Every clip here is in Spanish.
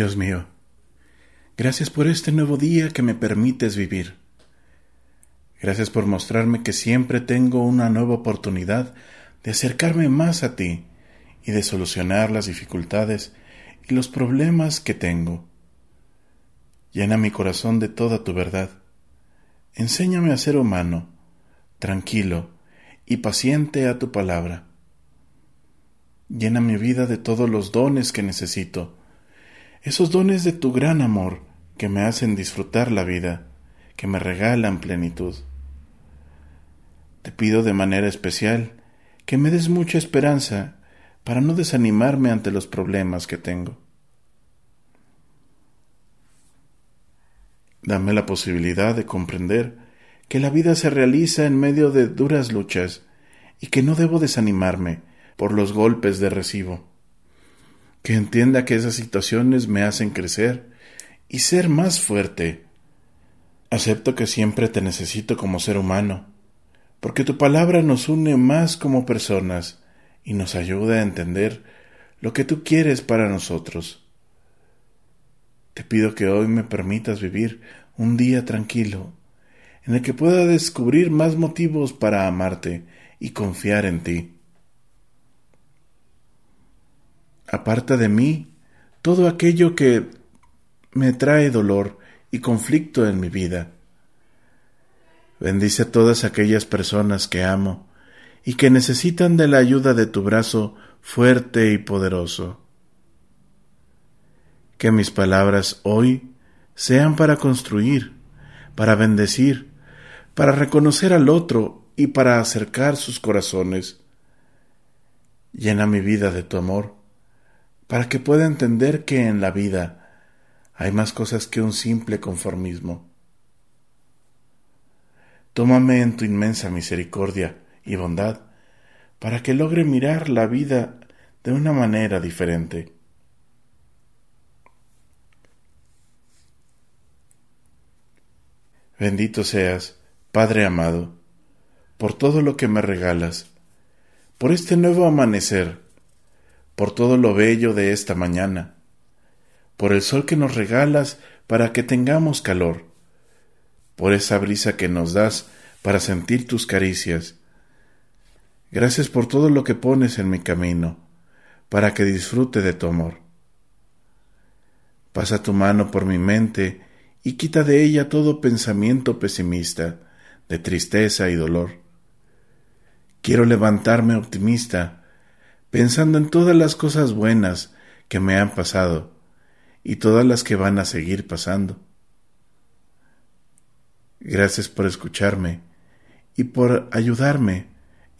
Dios mío, gracias por este nuevo día que me permites vivir. Gracias por mostrarme que siempre tengo una nueva oportunidad de acercarme más a ti y de solucionar las dificultades y los problemas que tengo. Llena mi corazón de toda tu verdad. Enséñame a ser humano, tranquilo y paciente a tu palabra. Llena mi vida de todos los dones que necesito esos dones de tu gran amor que me hacen disfrutar la vida, que me regalan plenitud. Te pido de manera especial que me des mucha esperanza para no desanimarme ante los problemas que tengo. Dame la posibilidad de comprender que la vida se realiza en medio de duras luchas y que no debo desanimarme por los golpes de recibo que entienda que esas situaciones me hacen crecer y ser más fuerte. Acepto que siempre te necesito como ser humano, porque tu palabra nos une más como personas y nos ayuda a entender lo que tú quieres para nosotros. Te pido que hoy me permitas vivir un día tranquilo, en el que pueda descubrir más motivos para amarte y confiar en ti. Aparta de mí todo aquello que me trae dolor y conflicto en mi vida. Bendice a todas aquellas personas que amo y que necesitan de la ayuda de tu brazo fuerte y poderoso. Que mis palabras hoy sean para construir, para bendecir, para reconocer al otro y para acercar sus corazones. Llena mi vida de tu amor para que pueda entender que en la vida hay más cosas que un simple conformismo. Tómame en tu inmensa misericordia y bondad, para que logre mirar la vida de una manera diferente. Bendito seas, Padre amado, por todo lo que me regalas, por este nuevo amanecer por todo lo bello de esta mañana, por el sol que nos regalas para que tengamos calor, por esa brisa que nos das para sentir tus caricias. Gracias por todo lo que pones en mi camino, para que disfrute de tu amor. Pasa tu mano por mi mente y quita de ella todo pensamiento pesimista, de tristeza y dolor. Quiero levantarme optimista, pensando en todas las cosas buenas que me han pasado y todas las que van a seguir pasando. Gracias por escucharme y por ayudarme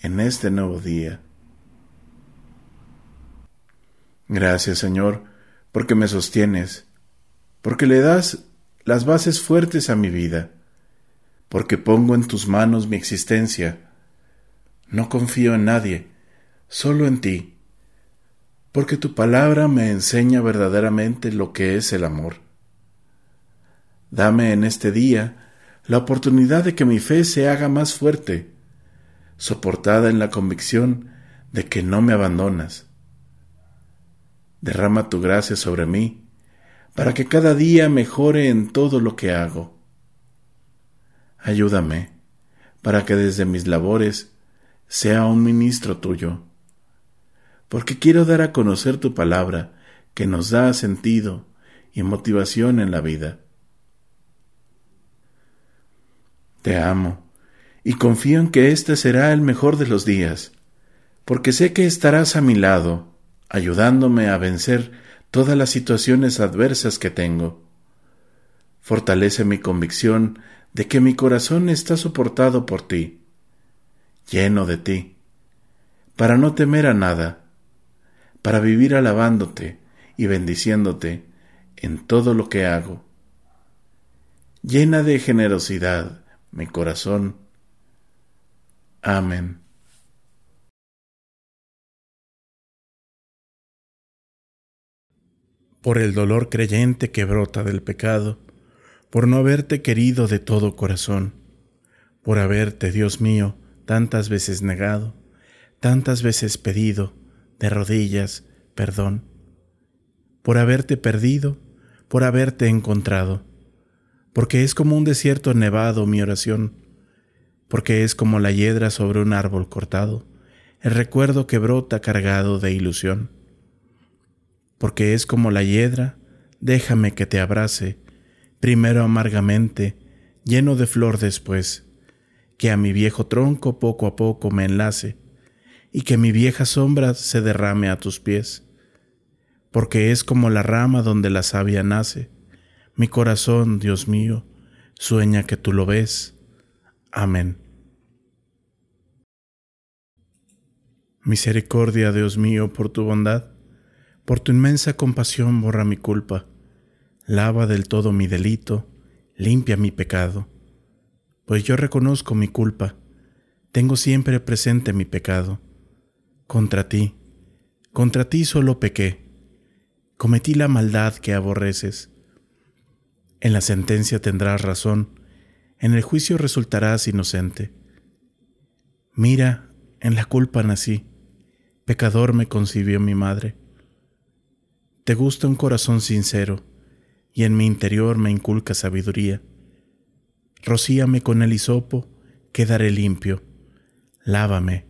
en este nuevo día. Gracias Señor, porque me sostienes, porque le das las bases fuertes a mi vida, porque pongo en tus manos mi existencia. No confío en nadie, solo en ti, porque tu palabra me enseña verdaderamente lo que es el amor. Dame en este día la oportunidad de que mi fe se haga más fuerte, soportada en la convicción de que no me abandonas. Derrama tu gracia sobre mí, para que cada día mejore en todo lo que hago. Ayúdame, para que desde mis labores sea un ministro tuyo porque quiero dar a conocer tu palabra que nos da sentido y motivación en la vida. Te amo y confío en que este será el mejor de los días, porque sé que estarás a mi lado, ayudándome a vencer todas las situaciones adversas que tengo. Fortalece mi convicción de que mi corazón está soportado por ti, lleno de ti, para no temer a nada para vivir alabándote y bendiciéndote en todo lo que hago. Llena de generosidad mi corazón. Amén. Por el dolor creyente que brota del pecado, por no haberte querido de todo corazón, por haberte, Dios mío, tantas veces negado, tantas veces pedido, de rodillas perdón por haberte perdido, por haberte encontrado, porque es como un desierto nevado mi oración, porque es como la hiedra sobre un árbol cortado, el recuerdo que brota cargado de ilusión, porque es como la hiedra, déjame que te abrace, primero amargamente, lleno de flor después, que a mi viejo tronco poco a poco me enlace, y que mi vieja sombra se derrame a tus pies, porque es como la rama donde la savia nace. Mi corazón, Dios mío, sueña que tú lo ves. Amén. Misericordia, Dios mío, por tu bondad, por tu inmensa compasión borra mi culpa, lava del todo mi delito, limpia mi pecado, pues yo reconozco mi culpa, tengo siempre presente mi pecado contra ti, contra ti solo pequé, cometí la maldad que aborreces. En la sentencia tendrás razón, en el juicio resultarás inocente. Mira, en la culpa nací, pecador me concibió mi madre. Te gusta un corazón sincero, y en mi interior me inculca sabiduría. Rocíame con el hisopo, quedaré limpio. Lávame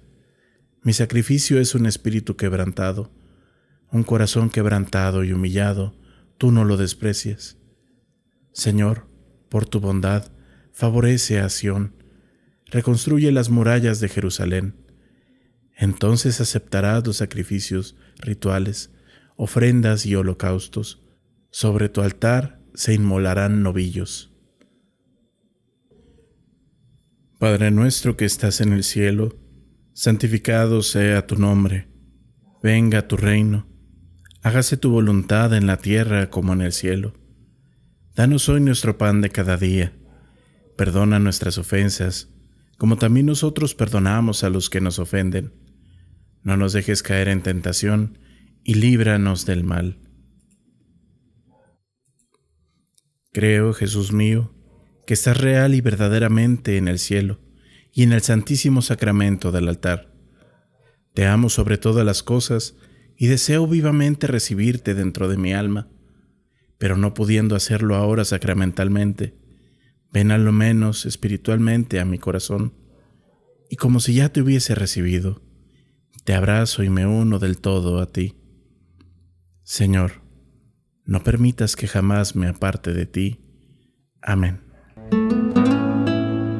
mi sacrificio es un espíritu quebrantado, un corazón quebrantado y humillado, tú no lo desprecias. Señor, por tu bondad, favorece a Sión, reconstruye las murallas de Jerusalén. Entonces aceptarás los sacrificios, rituales, ofrendas y holocaustos. Sobre tu altar se inmolarán novillos. Padre nuestro que estás en el cielo, santificado sea tu nombre, venga tu reino, hágase tu voluntad en la tierra como en el cielo. Danos hoy nuestro pan de cada día, perdona nuestras ofensas, como también nosotros perdonamos a los que nos ofenden. No nos dejes caer en tentación, y líbranos del mal. Creo, Jesús mío, que estás real y verdaderamente en el cielo y en el Santísimo Sacramento del altar. Te amo sobre todas las cosas y deseo vivamente recibirte dentro de mi alma, pero no pudiendo hacerlo ahora sacramentalmente, ven a lo menos espiritualmente a mi corazón, y como si ya te hubiese recibido, te abrazo y me uno del todo a ti. Señor, no permitas que jamás me aparte de ti. Amén.